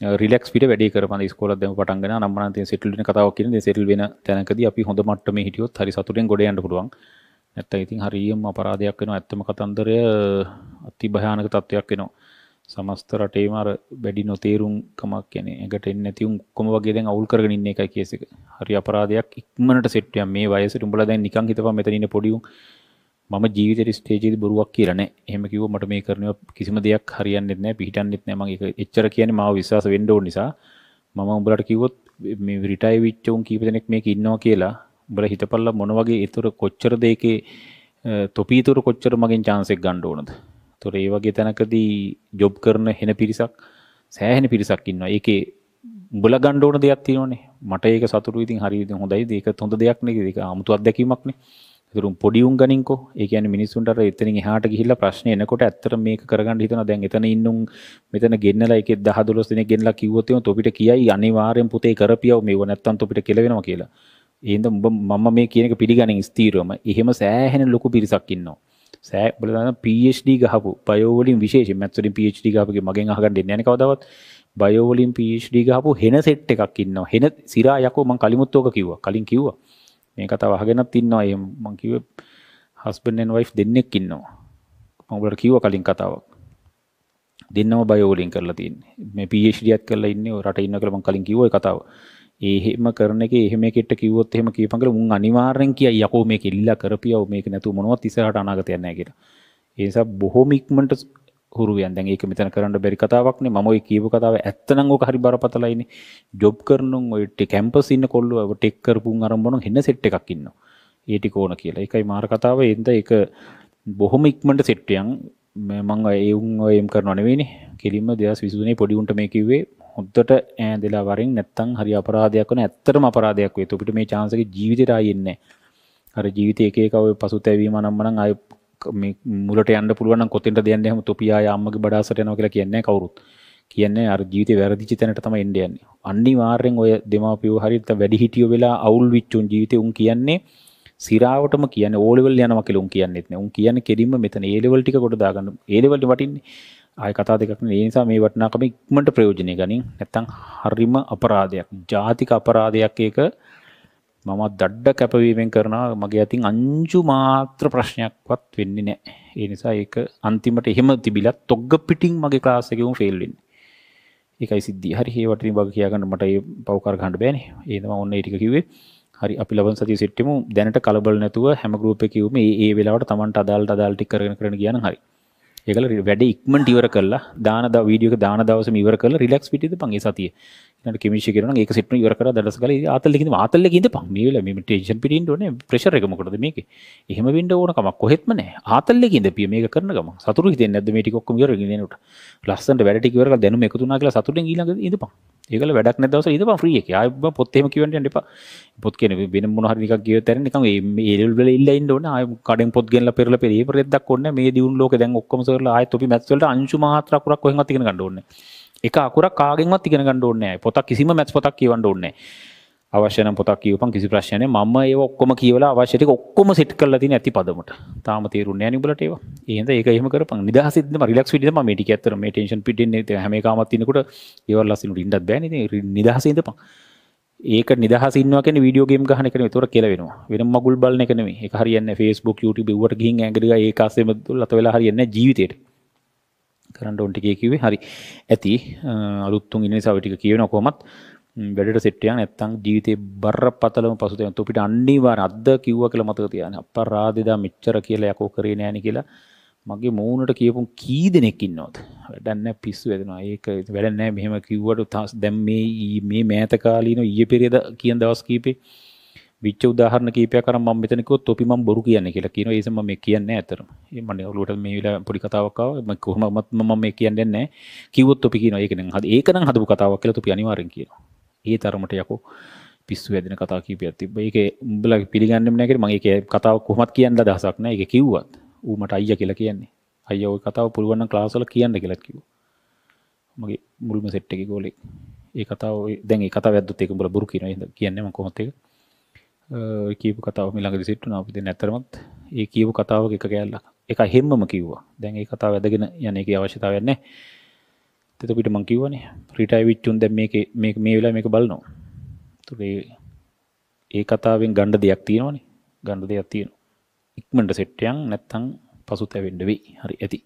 රිලෙක් පිට වැඩ කරන ස්කෝල දෙම පටන්ගෙන නම්මනන්තය සිටල්ලන කතාවක් කියන සෙටල් වෙන තැනකද අපි හොඳ මට්ටම හිටියොත් හරි සතුරෙන් ගොඩයන්න පුළුවන් ඇත්ත ඉතින් හරිියම් අපරාධයක් වෙන ඇත්තම කතන්දරය අති භයානක තත්ත්වයක් වෙනවා සමස්ත රටේම අර වැඩි නොතේරුම් කමක් කියන එකට එන්න ඇතිවුම් කොම වගේ දැන් අවුල් කරගෙන ඉන්න එකයි කියසක හරි අපරාධයක් ඉක්මනට සෙට්ටිය මේ වයසට උඹලා දැන් නිකං හිතවා මෙතනින පොඩියුම් මම ජීවිත ස්ටේජද බොරුවක් කියරන එහම කිව මට මේ කරනව කිසිම දෙයක් හරියන්නෙත්න පිහිටන්නෙත් නෑම එච්චර කියන ම විශවාස වෙන්ඩෝ නිසා මම උඹලට කිවොත් විටයි විච්චවුන් කීප දෙනෙක් මේ ඉන්නවා කියලා බල හිතපල්ල මොනවගේ එතුර කොච්චර දෙකේ තොපීතුර කොච්චර මගින් චාන්සෙක් ගණ්ඩ ඕනද තොර ඒ වගේ තැනකදී ජොබ් කරන හෙන පිරිසක් සෑහෙන පිරිසක් ඉන්න ඒක බල ගණ්ඩෝන දෙයක් තියනේ මට ඒක සතුරු ඉතින් හරි හොඳයි දෙක හොඳ දෙයක් නෙ දෙක අමුතු අත්දැකීමක්නේ තුරුම් පොඩි උංගනින්කො ඒ කියන්නේ මිනිස්සුන්ට අර එතනින් එහාට ගිහිල්ලා ප්‍රශ්න එනකොට ඇත්තට මේක කරගන්න හිතනවා දැන් එතන ඉන්නුන් මෙතන ගෙන්නලා එකේ 10 12 දිනක් ගෙන්නලා කිව්වොත් එහෙනම් තොපිට කියයි අනිවාර්යෙන් පුතේ කරපියව මේව නැත්තම් තොපිට කෙලවෙනවා කියලා. ඒන්ද උඹ මම මේ කියන එක පිළිගනින් ස්ථීරවම. එහෙම සෑහෙන ලොකු පිරිසක් ඉන්නවා. සෑ බලන්න PhD ගහපු බයෝවලින් විශේෂයෙන් මැත්ස් වලින් PhD ගහපුගේ මගෙන් අහගන්න දෙන්නේ නැහැ කවදාවත් බයෝවලින් PhD ගහපු හෙන සෙට් එකක් ඉන්නවා හෙන සිරා යකෝ මං කලිමුත් ඕක කිව්වා කලින් කිව්වා මේ කතා වහගෙනත් ඉන්නවා ඒ මං කිව්වේ හස්බන්ඩ් ඇන් වයිෆ් දෙන්නෙක් ඉන්නවා මම ඔයාලට කිව්වා කලින් කතාවක් දෙන්නම බයෝලින් කරලා තියන්නේ මේ පිේෂ්ඩියත් කරලා ඉන්න රට ඉන්න කළ මං කලින් කිව්ව කතාව ඒහෙම කරන එක එහෙම කෙට කිවොත් එහෙම කියපන්කල උන් අනිවාර්යෙන් කිය යකෝ මේ කෙල්ලා කරපියව මේක නැතු මොනවත් ඉසරහට අනාගතයක් නැහැ කියලා ඒ නිසා බොහොම ඉක්මනට හුරුවෙන් දැන් ඒක මෙතන කරන්න බැරි කතාවක්නේ මම ඔය කියපු කතාව ඇත්තනම් ඕක හරි බරපතලයිනේ ජොබ් කරනුන් ඔය කැම්පස් ඉන්න කොල්ලෝ ඔය ටෙක් කරපුන් අරඹන හෙන්න සෙට් එකක් ඉන්නවා ඒ ටික ඕන කියලා එකයි මාර කතාව එන්ද ඒක බොහොම ඉක්මට සෙට්ටියන් මං ඒවුන් එම් කරන නෙවෙනි කෙලින්ම දෙස් විසුනේ පොඩිඋන්ට මේ කිව්වේ හොද්දට ඇදලා වරින් නැත්තං හරි අපරාධයක් වන ඇත්තරම අපරාධයක් වේ තුපිට මේ චාන්සක ජීවිතරා එන්නේ හර ජීවිතයකව පසු තැවීම නම්මන අය මුලට යන්න පුළුවන් කොතෙන්ට දෙන්න හැම තොපියා අම්මගේ බඩාසට යනවා කියලා කියන්නේ කවුරුත්. කියන්නේ අර ජීවිතේ වැරදිච්ච තැනට තමයි එන්න යන්නේ. අනිවාර්යෙන් ඔය දෙමාපියෝ හරියට වැඩි හිටියෝ වෙලා අවුල් විච්චුන් ජීවිතේ උන් කියන්නේ සිරාවටම කියන්නේ ඕ ලෙවල් යනවා කියලා උන් කියන්නේත් නෑ. උන් කියන්නේ කෙලින්ම මෙතන ඒ ලෙවල් ටික කොට දාගන්න. ඒ ලෙවල් වටින්නේ. ආය කතා දෙකක් නේ. ඒ නිසා මේ වටිනාකම ඉක්මනට ප්‍රයෝජනෙ ගනින්. නැත්තම් හරිම අපරාධයක්. ජාතික අපරාධයක් ඒක. මම දඩ්ඩ කැපවීමෙන් කරනවා මගේ ඇතින් අංජු මාත්‍ර ප්‍රශ්නයක්වත් වෙන්නේ නෑ ඒ නිසා ඒක අන්තිමට එහෙම තිබිලත් තොග්ග පිටිං මගේ ක්ලාසකවුම් ෆෙල්ලෙන් එකයි සිද්ධි හරි හේවටින් බග කියගන්න මට පවකර ගණඩ බෑන ඒම ඔන්න ඒටික කිවේ හරි අපි ලබන් සති සිට්ටම දැනට කලබල නැතුව හැම ගරූප කිවම ඒ වෙලාවට තමන්ට අදාල් අදාල්ටි කරන කරන කියන හරි ඒකල වැඩ ඉක්මට ඉවර කරලා දාන ද වීඩියක දාන දවස ඉවර කල රිලක්ස් පිටිද පගේ සතිය ට කමිෂ කරන එක සිට ඉවර කර දරස කල අතල්ලෙ අතල්ල ද පංමල ටේෂන් පිට න ප්‍රශර එකමකරද මේක එහම ින්ඩ ඕන මක් කොහෙත්මන අතල්ලෙකින්ද පිය මේ කරන ම සතුර ද නැද මටිකොක් ර නට ලස්සට වැඩටිකවර දැනම එකතුනාගේ සතුට ඊලග ඉද පා ඒකල වැඩක් නැදවස ඉද ්‍රිය අය පොත්තෙම කිවට ට පොත් කියන වෙන මොහරික ගිය තැන එක ඒල්ල ඉල්ලන්න ඕන කඩ පොත්ගෙන්ල පෙරල පෙරේ පෙදක් කොන්න මේ දියුන් ලෝක දැන් ඔක්කම සරලා අයි තොපි මැත්වලට අංශු මාතරකරක් කොහ තික ගඩන්න එක අකුරක් කාගෙන්වත් ඉගෙන ගන්න ඕනේ නැහැ. පොතක් කිසිම මැත්ස් පොතක් කියවන්න ඕනේ නැහැ. අවශ්‍ය නම් පොතක් කියවපන් කිසි ප්‍රශ්නයක් නැහැ. මම ඒව ඔක්කොම කියවලා අවශ්‍ය ටික ඔක්කොම සෙට් කරලා තියෙන ඇති පදමට. තාම තේරුන්නේ නැහැ නුඹලට ඒවා. ඒ හින්දා ඒක එහෙම කරපන්. නිදහසින් ඉඳම රිලැක්ස් වෙන්න මම මේ ටික ඇත්තට මේ ටෙන්ෂන් පිටින්නේ හැම එකමත් ඉන්නකොට ඒවල් ලස්සිනුට ඉන්නත් බෑනේ. ඉතින් නිදහසින් ඉඳපන්. ඒක නිදහසින්නවා කියන්නේ වීඩියෝ ගේම් ගහන එක නෙවෙයි ඒතොර කියලා වෙනවා වෙන මගුල් බලන එක නෙවෙයි ඒක හරියන්නේ Facebook YouTube ඒවට ගිහින් ඇඟිලි ගා ඒකාසෙම ලත වෙලා හරියන්නේ ජීවිතේට කරන්න ඔන්ටිකේ කිවේ හරි ඇති අලුත්තුන් ඉන්න සවිටික කියවෙන කොමත් වැඩට සෙට්ටිය නැත්තං ජීවිතය බර පතලම පසුතය තොපිට අන්නිවාර අද කිව්ව කළ මතක තියන අප රාදෙදා මෙච්චර කියලා යකෝ කරේ නෑන කියලා මගේ මූුණට කියපු කී දෙනෙක්කින්නොත් වැඩන්න පිස්සු වෙනවා ඒක වැඩනෑ මෙහෙම කිව්වට තස් දැම් මේ මේ මෑතකාලීන ඊය පෙරේද කියන් දවස් කීපේ විච්ච උදාහරණ කීපයක් අර මම මෙතන කිව්වොත් තොපි මම බොරු කියන්නේ කියලා කියනවා ඒ නිසා මම මේ කියන්නේ නැහැ අතරම. ඒ මම ඔලුවට මේ විලා පොඩි කතාවක් ආවා මම කොහොමවත් මම මේ කියන්නේ නැහැ. කිව්වොත් තොපි කියනවා ඒක නම් හද ඒක නම් හදපු කතාවක් කියලා තොපි අනිවාර්යෙන් කියනවා. ඒ තරමට යකෝ පිස්සු වැදින කතා කීපයක් තිබ්බා. ඒක උඹලා පිළිගන්නෙම නැහැ කියලා මම ඒක කතාව කොහොමත් කියන්න අදහසක් නැහැ. ඒක කිව්වත් ඌ මට අයියා කියලා කියන්නේ. අයියා ওই කතාව පුළුවන් නම් ක්ලාස් වල කියන්න කියලා කිව්වා. මගේ මුල්ම සෙට් එකේ ගෝලෙක්. ඒ කතාව දැන් ඒ කතාව ඇද්දුත් ඒක උඹලා බුරු කියනවා. කියන්නේ මම කොහොමද ඒක? කියපු කතාව මිළඟදි සිට්ටු අපිති නැතරමත් ඒ කියපු කතාව එක කෑල්ල එක හෙම්මම කිව්වා දැන් ඒ කතාව ඇදගෙන යන එක අවශ්‍යතාවයන්නේ තෙතපිට මංකිවන ප්‍රටයි විච්චුන් දැ මේ මේ වෙලා මේක බලනවා තුරේ ඒ කතාවෙන් ගණ්ඩ දෙයක් තියෙනවානේ ගණ්ඩ දෙයක් තියෙන ඉක්මට සෙට්ටියන් නැත්තං පසු තැවෙන්ඩ වෙයි හරි ඇති